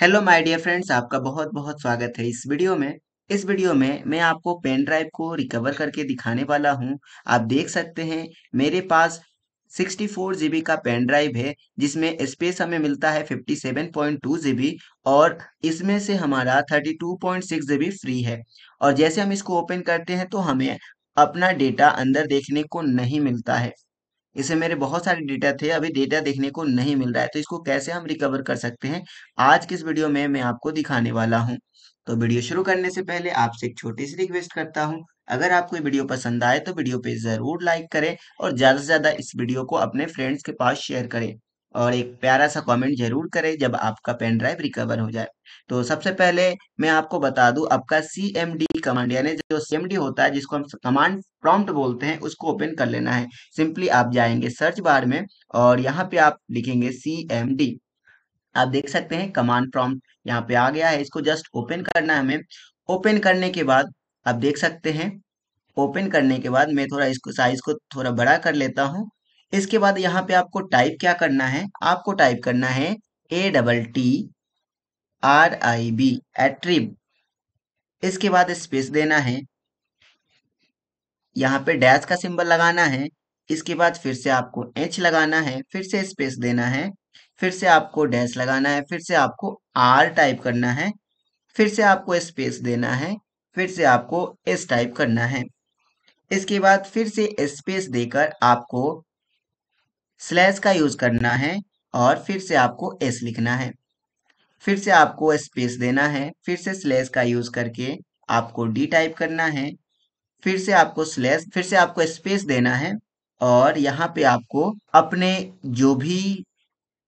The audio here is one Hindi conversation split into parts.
हेलो माय डियर फ्रेंड्स आपका बहुत बहुत स्वागत है इस वीडियो में इस वीडियो में मैं आपको पेन ड्राइव को रिकवर करके दिखाने वाला हूं आप देख सकते हैं मेरे पास 64 जीबी का पेन ड्राइव है जिसमें स्पेस हमें मिलता है 57.2 जीबी और इसमें से हमारा 32.6 जीबी फ्री है और जैसे हम इसको ओपन करते हैं तो हमें अपना डेटा अंदर देखने को नहीं मिलता है इसे मेरे बहुत सारे डेटा थे अभी डेटा देखने को नहीं मिल रहा है तो इसको कैसे हम रिकवर कर सकते हैं आज किस वीडियो में मैं आपको दिखाने वाला हूँ तो वीडियो शुरू करने से पहले आपसे एक छोटी सी रिक्वेस्ट करता हूँ अगर आपको ये वीडियो पसंद आए तो वीडियो पे जरूर लाइक करें और ज़्यादा से ज़्यादा इस वीडियो को अपने फ्रेंड्स के पास शेयर करें और एक प्यारा सा कमेंट जरूर करें जब आपका पेन ड्राइव रिकवर हो जाए तो सबसे पहले मैं आपको बता दूं आपका सी एम डी कमांड यानी जो सी एम डी होता है जिसको हम कमांड प्रॉम्प्ट बोलते हैं उसको ओपन कर लेना है सिंपली आप जाएंगे सर्च बार में और यहाँ पे आप लिखेंगे सी एम डी आप देख सकते हैं कमांड प्रॉम्प्ट यहाँ पे आ गया है इसको जस्ट ओपन करना है हमें ओपन करने के बाद आप देख सकते हैं ओपन करने के बाद मैं थोड़ा इसको साइज को थोड़ा बड़ा कर लेता हूँ इसके बाद यहाँ पे आपको टाइप क्या करना है आपको टाइप करना है A double T R I B attrib इसके बाद स्पेस देना है यहाँ पे डैश का सिंबल लगाना है इसके बाद फिर से आपको एच लगाना है फिर से स्पेस देना है फिर से आपको डैश लगाना है फिर से आपको आर टाइप करना है फिर से आपको स्पेस देना है फिर से आपको एस टाइप करना है इसके बाद फिर से स्पेस देकर आपको स्लैश का यूज करना है और फिर से आपको एस लिखना है फिर से आपको स्पेस देना है फिर से स्लैश का यूज करके आपको डी टाइप करना है फिर से आपको स्लैश फिर से आपको स्पेस देना है और यहाँ पे आपको अपने जो भी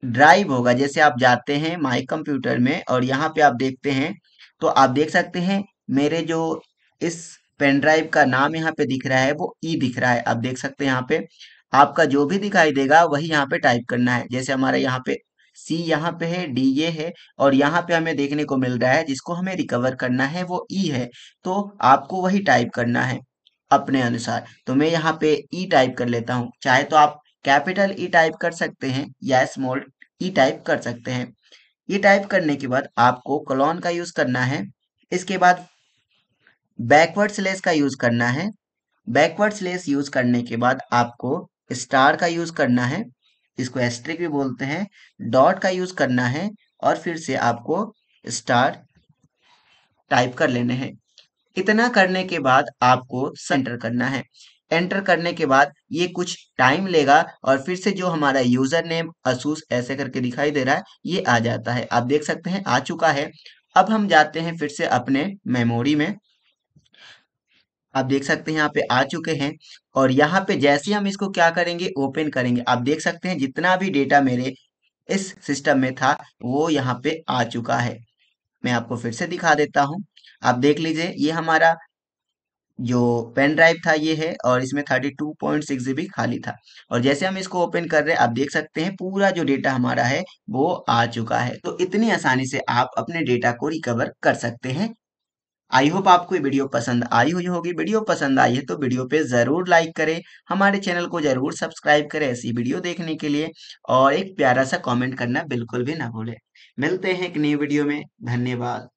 ड्राइव होगा जैसे आप जाते हैं माई कंप्यूटर में और यहाँ पे आप देखते हैं तो आप देख सकते हैं मेरे जो इस पेन ड्राइव का नाम यहाँ पे दिख रहा है वो ई दिख रहा है आप देख सकते हैं यहाँ पे आपका जो भी दिखाई देगा वही यहाँ पे टाइप करना है जैसे हमारा यहाँ पे सी यहाँ पे है डी ये है और यहाँ पे हमें देखने को मिल रहा है जिसको हमें रिकवर करना है वो ई है तो आपको वही टाइप करना है अपने अनुसार तो मैं यहाँ पे ई टाइप कर लेता हूँ चाहे तो आप कैपिटल ई टाइप कर सकते हैं या स्मॉल ई टाइप कर सकते हैं ये टाइप करने के बाद आपको कलॉन का यूज करना है इसके बाद बैकवर्ड स्लेस का यूज करना है बैकवर्ड स्लेस यूज करने के बाद आपको स्टार का यूज करना है इसको एस्ट्रिक भी बोलते हैं डॉट का यूज करना है और फिर से आपको स्टार टाइप कर लेने हैं इतना करने के बाद आपको सेंटर करना है एंटर करने के बाद ये कुछ टाइम लेगा और फिर से जो हमारा यूजर नेम असूस ऐसे करके दिखाई दे रहा है ये आ जाता है आप देख सकते हैं आ चुका है अब हम जाते हैं फिर से अपने मेमोरी में आप देख सकते हैं यहाँ पे आ चुके हैं और यहाँ पे जैसे हम इसको क्या करेंगे ओपन करेंगे आप देख सकते हैं जितना भी डेटा मेरे इस सिस्टम में था वो यहाँ पे आ चुका है मैं आपको फिर से दिखा देता हूँ आप देख लीजिए ये हमारा जो पेन ड्राइव था ये है और इसमें thirty two point six GB खाली था और जैसे हम इसको ओपन कर रहे हैं आप देख सकते हैं पूरा जो डेटा हमारा है वो आ चुका है तो इतनी आसानी से आप अपने डेटा को रिकवर कर सकते हैं आई होप आपको ये वीडियो पसंद आई हुई होगी वीडियो पसंद आई है तो वीडियो पे ज़रूर लाइक करें हमारे चैनल को ज़रूर सब्सक्राइब करें ऐसी वीडियो देखने के लिए और एक प्यारा सा कमेंट करना बिल्कुल भी ना भूले मिलते हैं एक नई वीडियो में धन्यवाद